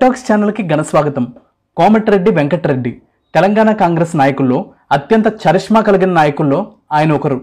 talks ఛానల్కి ఘనస్వాగతం కోమటిరెడ్డి వెంకటరెడ్డి తెలంగాణ కాంగ్రెస్ నాయకుల్లో అత్యంత చరిష్మా కలిగిన నాయకుల్లో ఆయన ఒకరు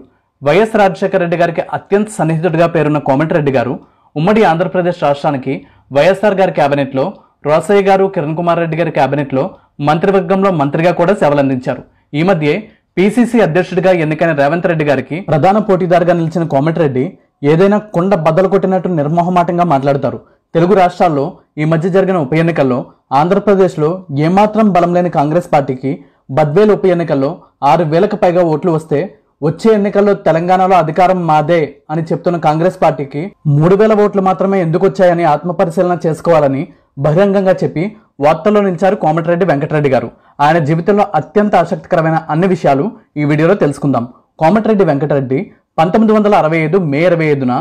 వైఎస్ రాజశేఖర రెడ్డి గారికి అత్యంత సన్నిహితుడిగా పేరున్న కోమటిరెడ్డి గారు ఉమ్మడి ఆంధ్రప్రదేశ్ రాష్ట్రానికి వైఎస్ఆర్ గారి క్యాబినెట్లో రోసయ్య గారు కిరణ్ కుమార్ రెడ్డి గారి క్యాబినెట్లో మంత్రివర్గంలో మంత్రిగా కూడా సేవలందించారు ఈ మధ్యే పీసీసీ అధ్యక్షుడిగా ఎన్నికైన రేవంత్ రెడ్డి గారికి ప్రధాన పోటీదారుగా నిలిచిన కోమటిరెడ్డి ఏదైనా కొండ బద్దలు కొట్టినట్టు నిర్మోహమాటంగా మాట్లాడతారు తెలుగు రాష్ట్రాల్లో ఈ మధ్య జరిగిన ఉప ఎన్నికల్లో ఆంధ్రప్రదేశ్లో ఏమాత్రం బలం లేని కాంగ్రెస్ పార్టీకి బద్వేలు ఉప ఎన్నికల్లో ఆరు వేలకు పైగా ఓట్లు వస్తే వచ్చే ఎన్నికల్లో తెలంగాణలో అధికారం మాదే అని చెప్తున్న కాంగ్రెస్ పార్టీకి మూడు వేల ఓట్లు మాత్రమే ఎందుకు వచ్చాయని ఆత్మపరిశీలన చేసుకోవాలని బహిరంగంగా చెప్పి వార్తల్లో నిలిచారు కోమటిరెడ్డి వెంకటరెడ్డి గారు ఆయన జీవితంలో అత్యంత ఆసక్తికరమైన అన్ని విషయాలు ఈ వీడియోలో తెలుసుకుందాం కోమటిరెడ్డి వెంకటరెడ్డి పంతొమ్మిది వందల అరవై ఐదు మే ఇరవై ఐదున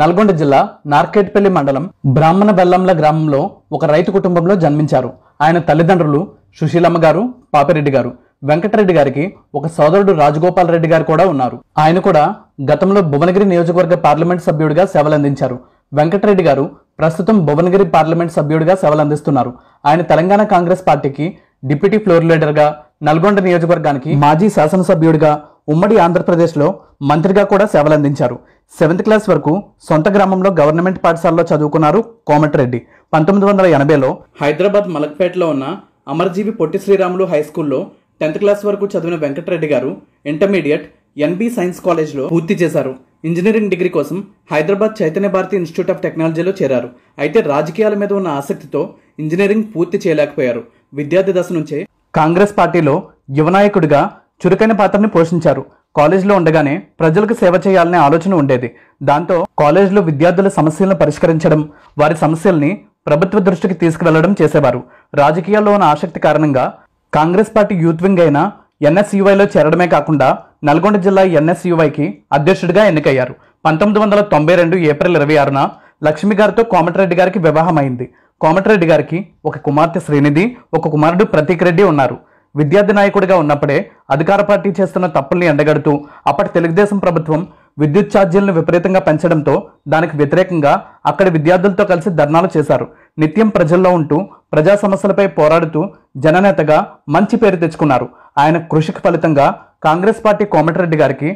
నల్గొండ జిల్లా నార్కేట్పల్లి మండలం బ్రాహ్మణ బెల్లంల గ్రామంలో ఒక రైతు కుటుంబంలో జన్మించారు ఆయన తల్లిదండ్రులు సుశీలమ్మ గారు పాపిరెడ్డి గారు వెంకటరెడ్డి గారికి ఒక సోదరుడు రాజగోపాల్ రెడ్డి గారు కూడా ఉన్నారు ఆయన కూడా గతంలో భువనగిరి నియోజకవర్గ పార్లమెంట్ సభ్యుడిగా సేవలందించారు వెంకటరెడ్డి గారు ప్రస్తుతం భువనగిరి పార్లమెంట్ సభ్యుడిగా సేవలందిస్తున్నారు ఆయన తెలంగాణ కాంగ్రెస్ పార్టీకి డిప్యూటీ ఫ్లోర్ లీడర్గా నల్గొండ నియోజకవర్గానికి మాజీ శాసనసభ్యుడిగా ఉమ్మడి ఆంధ్రప్రదేశ్లో మంత్రిగా కూడా సేవలందించారు సెవెంత్ క్లాస్ వరకు సొంత గ్రామంలో గవర్నమెంట్ పాఠశాలలో చదువుకున్నారు కోమటిరెడ్డి పంతొమ్మిది వందల ఎనభైలో హైదరాబాద్ మలక్పేటలో ఉన్న అమర్జీవి పొట్టి శ్రీరాములు హై స్కూల్లో టెన్త్ క్లాస్ వరకు చదివిన వెంకటరెడ్డి గారు ఇంటర్మీడియట్ ఎన్బి సైన్స్ కాలేజ్లో పూర్తి చేశారు ఇంజనీరింగ్ డిగ్రీ కోసం హైదరాబాద్ చైతన్య భారతి ఇన్స్టిట్యూట్ ఆఫ్ టెక్నాలజీలో చేరారు అయితే రాజకీయాల మీద ఉన్న ఆసక్తితో ఇంజనీరింగ్ పూర్తి చేయలేకపోయారు విద్యార్థి దశ నుంచే కాంగ్రెస్ పార్టీలో యువనాయకుడిగా చురుకైన పాత్రని పోషించారు కాలేజీలో ఉండగానే ప్రజలకు సేవ చేయాలనే ఆలోచన ఉండేది దాంతో కాలేజీలో విద్యార్థుల సమస్యలను పరిష్కరించడం వారి సమస్యల్ని ప్రభుత్వ దృష్టికి తీసుకువెళ్లడం చేసేవారు రాజకీయాల్లో ఉన్న ఆసక్తి కారణంగా కాంగ్రెస్ పార్టీ యూత్ వింగ్ అయిన ఎన్ఎస్యువైలో చేరడమే కాకుండా నల్గొండ జిల్లా ఎన్ఎస్యువైకి అధ్యక్షుడిగా ఎన్నికయ్యారు పంతొమ్మిది వందల తొంభై రెండు ఏప్రిల్ ఇరవై ఆరున లక్ష్మి గారితో కోమటిరెడ్డి గారికి వివాహమైంది కోమటిరెడ్డి గారికి ఒక కుమార్తె శ్రీనిధి ఒక కుమారుడు ప్రతీక్ రెడ్డి ఉన్నారు విద్యార్థి నాయకుడిగా ఉన్నప్పుడే అధికార పార్టీ చేస్తున్న తప్పుల్ని ఎండగడుతూ అప్పటి తెలుగుదేశం ప్రభుత్వం విద్యుత్ ఛార్జీలను విపరీతంగా పెంచడంతో దానికి వ్యతిరేకంగా అక్కడి విద్యార్థులతో కలిసి ధర్నాలు చేశారు నిత్యం ప్రజల్లో ఉంటూ ప్రజా సమస్యలపై పోరాడుతూ జననేతగా మంచి పేరు తెచ్చుకున్నారు ఆయన కృషికి ఫలితంగా కాంగ్రెస్ పార్టీ కోమటిరెడ్డి గారికి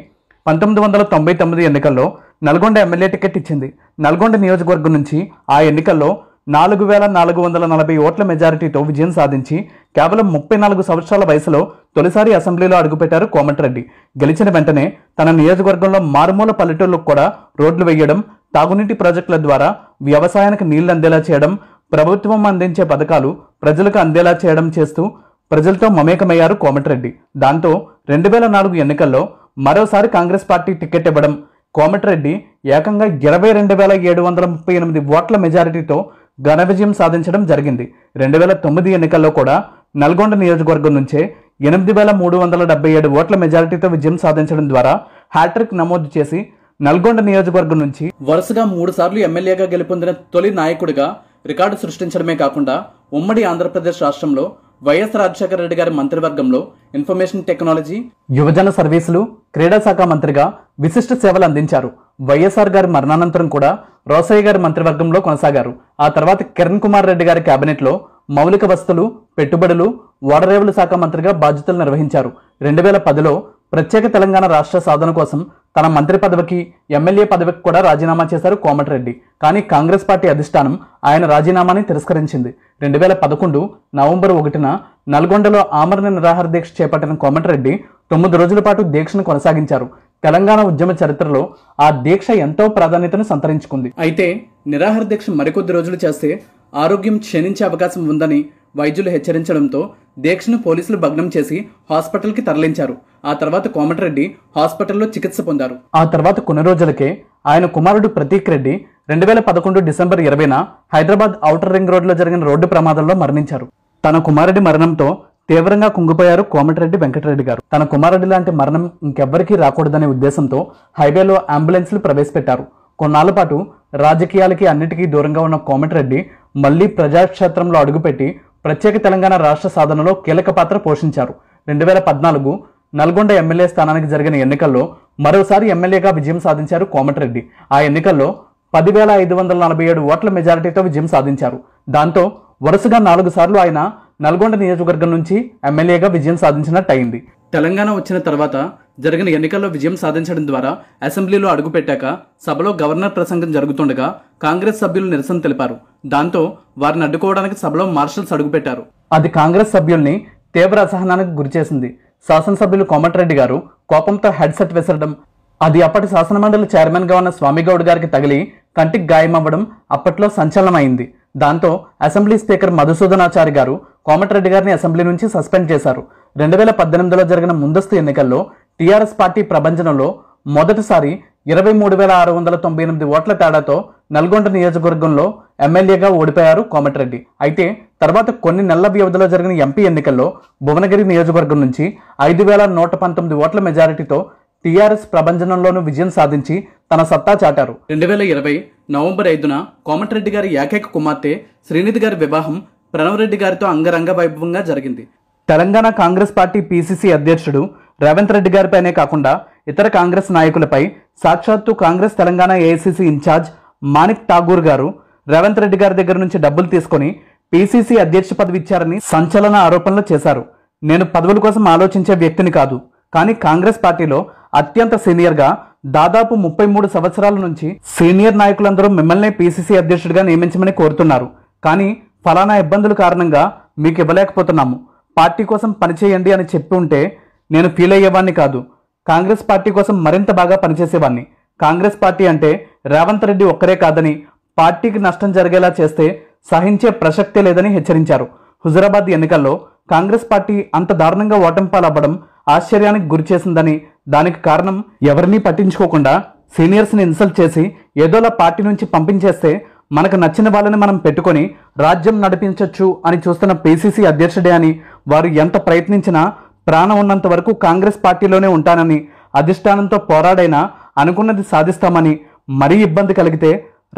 పంతొమ్మిది వందల తొంభై తొమ్మిది ఎన్నికల్లో నల్గొండ ఎమ్మెల్యే టికెట్ ఇచ్చింది నల్గొండ నియోజకవర్గం నుంచి ఆ ఎన్నికల్లో నాలుగు వేల నాలుగు వందల నలభై ఓట్ల మెజారిటీతో విజయం సాధించి కేవలం ముప్పై నాలుగు సంవత్సరాల వయసులో తొలిసారి అసెంబ్లీలో అడుగుపెట్టారు కోమటిరెడ్డి గెలిచిన వెంటనే తన నియోజకవర్గంలో మారుమూల పల్లెటూళ్ళకు కూడా రోడ్లు వేయడం తాగునీటి ప్రాజెక్టుల ద్వారా వ్యవసాయానికి నీళ్లు అందేలా చేయడం ప్రభుత్వం అందించే పథకాలు ప్రజలకు అందేలా చేయడం చేస్తూ ప్రజలతో మమేకమయ్యారు కోమటిరెడ్డి దాంతో రెండు వేల నాలుగు ఎన్నికల్లో మరోసారి కాంగ్రెస్ పార్టీ టికెట్ ఇవ్వడం కోమటిరెడ్డి ఏకంగా ఇరవై రెండు వేల ఏడు వందల ముప్పై ఎనిమిది ఓట్ల మెజారిటీతో ఘన విజయం సాధించడం జరిగింది రెండు వేల తొమ్మిది ఎన్నికల్లో కూడా నల్గొండ నియోజకవర్గం నుంచే ఎనిమిది వేల మూడు వందల డెబ్బై ఏడు ఓట్ల మెజారిటీతో విజయం సాధించడం ద్వారా హ్యాట్రిక్ నమోదు చేసి నల్గొండ నియోజకవర్గం నుంచి వరుసగా మూడు సార్లు ఎమ్మెల్యేగా గెలుపొందిన తొలి నాయకుడిగా రికార్డు సృష్టించడమే కాకుండా ఉమ్మడి ఆంధ్రప్రదేశ్ రాష్ట్రంలో వైఎస్ రాజశేఖర రెడ్డి గారి మంత్రివర్గంలో ఇన్ఫర్మేషన్ టెక్నాలజీ యువజన సర్వీసులు క్రీడా శాఖ మంత్రిగా విశిష్ట సేవలు అందించారు వైఎస్ఆర్ గారి మరణానంతరం కూడా రోసయ్య గారి మంత్రివర్గంలో కొనసాగారు ఆ తర్వాత కిరణ్ కుమార్ రెడ్డి గారి కేబినెట్లో మౌలిక వస్తువులు పెట్టుబడులు ఓడరేవుల శాఖ మంత్రిగా బాధ్యతలు నిర్వహించారు రెండు వేల పదిలో ప్రత్యేక తెలంగాణ రాష్ట్ర సాధన కోసం తన మంత్రి పదవికి ఎమ్మెల్యే పదవికి కూడా రాజీనామా చేశారు కోమటిరెడ్డి కానీ కాంగ్రెస్ పార్టీ అధిష్టానం ఆయన రాజీనామాని తిరస్కరించింది రెండు వేల పదకొండు నవంబర్ ఒకటిన నల్గొండలో ఆమరణ నిరాహార దీక్ష చేపట్టిన కోమటిరెడ్డి తొమ్మిది రోజుల పాటు దీక్షను కొనసాగించారు తెలంగాణ ఉద్యమ చరిత్రలో ఆ దీక్ష ఎంతో ప్రాధాన్యతను సంతరించుకుంది అయితే నిరాహార దీక్ష మరికొద్ది రోజులు చేస్తే ఆరోగ్యం క్షీణించే అవకాశం ఉందని వైద్యులు హెచ్చరించడంతో దీక్షను పోలీసులు భగ్నం చేసి హాస్పిటల్కి తరలించారు ఆ తర్వాత కోమటిరెడ్డి హాస్పిటల్లో చికిత్స పొందారు ఆ తర్వాత కొన్ని రోజులకే ఆయన కుమారుడు ప్రతీక్ రెడ్డి రెండు వేల పదకొండు డిసెంబర్ ఇరవైన హైదరాబాద్ ఔటర్ రింగ్ రోడ్లో జరిగిన రోడ్డు ప్రమాదంలో మరణించారు తన కుమారుడి మరణంతో తీవ్రంగా కుంగిపోయారు కోమటిరెడ్డి వెంకటరెడ్డి గారు తన కుమారుడి లాంటి మరణం ఇంకెవ్వరికీ రాకూడదనే ఉద్దేశంతో హైవేలో అంబులెన్స్లు ప్రవేశపెట్టారు కొన్నాళ్ల పాటు రాజకీయాలకి అన్నిటికీ దూరంగా ఉన్న కోమటిరెడ్డి మళ్లీ ప్రజాక్షేత్రంలో అడుగుపెట్టి ప్రత్యేక తెలంగాణ రాష్ట్ర సాధనలో కీలక పాత్ర పోషించారు రెండు వేల పద్నాలుగు నల్గొండ ఎమ్మెల్యే స్థానానికి జరిగిన ఎన్నికల్లో మరోసారి ఎమ్మెల్యేగా విజయం సాధించారు కోమటిరెడ్డి ఆ ఎన్నికల్లో పదివేల ఐదు వందల నలభై ఏడు ఓట్ల మెజారిటీతో విజయం సాధించారు దాంతో వరుసగా నాలుగు సార్లు ఆయన నల్గొండ నియోజకవర్గం నుంచి ఎమ్మెల్యేగా విజయం సాధించినట్టయింది తెలంగాణ వచ్చిన తర్వాత జరిగిన ఎన్నికల్లో విజయం సాధించడం ద్వారా అసెంబ్లీలో అడుగుపెట్టాక సభలో గవర్నర్ ప్రసంగం జరుగుతుండగా కాంగ్రెస్ సభ్యులు నిరసన తెలిపారు దాంతో వారిని అడ్డుకోవడానికి సభలో మార్షల్స్ అడుగుపెట్టారు అది కాంగ్రెస్ సభ్యుల్ని తీవ్ర అసహనానికి గురిచేసింది శాసనసభ్యులు కోమటిరెడ్డి గారు కోపంతో హెడ్సెట్ విసరడం అది అప్పటి శాసనమండలి చైర్మన్గా ఉన్న స్వామిగౌడ్ గారికి తగిలి కంటికి గాయమవ్వడం అప్పట్లో సంచలనమైంది దాంతో అసెంబ్లీ స్పీకర్ మధుసూదనాచారి గారు కోమటిరెడ్డి గారిని అసెంబ్లీ నుంచి సస్పెండ్ చేశారు రెండు వేల పద్దెనిమిదిలో జరిగిన ముందస్తు ఎన్నికల్లో టీఆర్ఎస్ పార్టీ ప్రభంజనంలో మొదటిసారి ఇరవై మూడు వేల ఆరు వందల తొంభై ఎనిమిది ఓట్ల తేడాతో నల్గొండ నియోజకవర్గంలో ఎమ్మెల్యేగా ఓడిపోయారు కోమటిరెడ్డి అయితే తర్వాత కొన్ని నెలల వ్యవధిలో జరిగిన ఎంపీ ఎన్నికల్లో భువనగిరి నియోజకవర్గం నుంచి ఐదు వేల నూట పంతొమ్మిది ఓట్ల మెజారిటీతో టీఆర్ఎస్ ప్రభంజనంలోనూ విజయం సాధించి తన సత్తా చాటారు రెండు వేల ఇరవై నవంబర్ ఐదున కోమటిరెడ్డి గారి ఏకైక కుమార్తె శ్రీనిధి గారి వివాహం రెడ్డి గారితో అంగరంగ వైభవంగా జరిగింది తెలంగాణ కాంగ్రెస్ పార్టీ పీసీసీ అధ్యక్షుడు రేవంత్ రెడ్డి గారిపైనే కాకుండా ఇతర కాంగ్రెస్ నాయకులపై సాక్షాత్తు కాంగ్రెస్ తెలంగాణ ఏఐసిసి ఇన్ఛార్జ్ మాణిక్ ఠాగూర్ గారు రేవంత్ రెడ్డి గారి దగ్గర నుంచి డబ్బులు తీసుకొని పీసీసీ అధ్యక్ష పదవి ఇచ్చారని సంచలన ఆరోపణలు చేశారు నేను పదవుల కోసం ఆలోచించే వ్యక్తిని కాదు కానీ కాంగ్రెస్ పార్టీలో అత్యంత సీనియర్గా దాదాపు ముప్పై మూడు సంవత్సరాల నుంచి సీనియర్ నాయకులందరూ మిమ్మల్ని పీసీసీ అధ్యక్షుడిగా నియమించమని కోరుతున్నారు కానీ ఫలానా ఇబ్బందుల కారణంగా మీకు ఇవ్వలేకపోతున్నాము పార్టీ కోసం పనిచేయండి అని చెప్పి ఉంటే నేను ఫీల్ అయ్యేవాడిని కాదు కాంగ్రెస్ పార్టీ కోసం మరింత బాగా పనిచేసేవాడిని కాంగ్రెస్ పార్టీ అంటే రేవంత్ రెడ్డి ఒక్కరే కాదని పార్టీకి నష్టం జరిగేలా చేస్తే సహించే ప్రసక్తే లేదని హెచ్చరించారు హుజరాబాద్ ఎన్నికల్లో కాంగ్రెస్ పార్టీ అంత దారుణంగా ఓటమి పాలవ్వడం ఆశ్చర్యానికి గురిచేసిందని దానికి కారణం ఎవరినీ పట్టించుకోకుండా సీనియర్స్ని ఇన్సల్ట్ చేసి ఏదోలా పార్టీ నుంచి పంపించేస్తే మనకు నచ్చిన వాళ్ళని మనం పెట్టుకొని రాజ్యం నడిపించవచ్చు అని చూస్తున్న పీసీసీ అధ్యక్షుడే అని వారు ఎంత ప్రయత్నించినా ప్రాణం ఉన్నంత వరకు కాంగ్రెస్ పార్టీలోనే ఉంటానని అధిష్టానంతో పోరాడైనా అనుకున్నది సాధిస్తామని మరీ ఇబ్బంది కలిగితే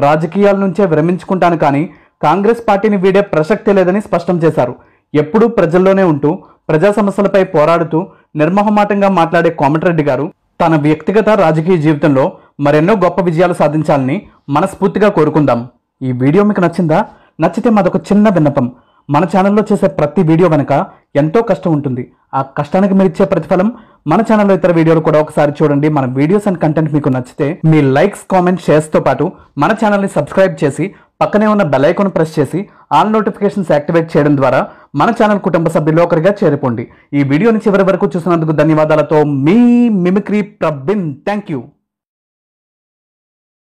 రాజకీయాల నుంచే విరమించుకుంటాను కానీ కాంగ్రెస్ పార్టీని వీడే ప్రసక్తే లేదని స్పష్టం చేశారు ఎప్పుడూ ప్రజల్లోనే ఉంటూ ప్రజా సమస్యలపై పోరాడుతూ నిర్మోహమాటంగా మాట్లాడే కోమటిరెడ్డి గారు తన వ్యక్తిగత రాజకీయ జీవితంలో మరెన్నో గొప్ప విజయాలు సాధించాలని మనస్ఫూర్తిగా కోరుకుందాం ఈ వీడియో మీకు నచ్చిందా నచ్చితే మాదొక చిన్న విన్నపం మన ఛానల్లో చేసే ప్రతి వీడియో వెనుక ఎంతో కష్టం ఉంటుంది ఆ కష్టానికి మీరు ఇచ్చే ప్రతిఫలం మన ఛానల్లో ఇతర వీడియోలు కూడా ఒకసారి చూడండి మన వీడియోస్ అండ్ కంటెంట్ మీకు నచ్చితే మీ లైక్స్ కామెంట్ షేర్స్తో పాటు మన ఛానల్ని సబ్స్క్రైబ్ చేసి పక్కనే ఉన్న బెలైకాన్ ప్రెస్ చేసి ఆల్ నోటిఫికేషన్స్ యాక్టివేట్ చేయడం ద్వారా మన ఛానల్ కుటుంబ సభ్యుల్లో ఒకరిగా చేరుకోండి ఈ వీడియోని చివరి వరకు చూసినందుకు ధన్యవాదాలతో మీ మిమిక్రీ ప్రబిన్ థ్యాంక్ యూ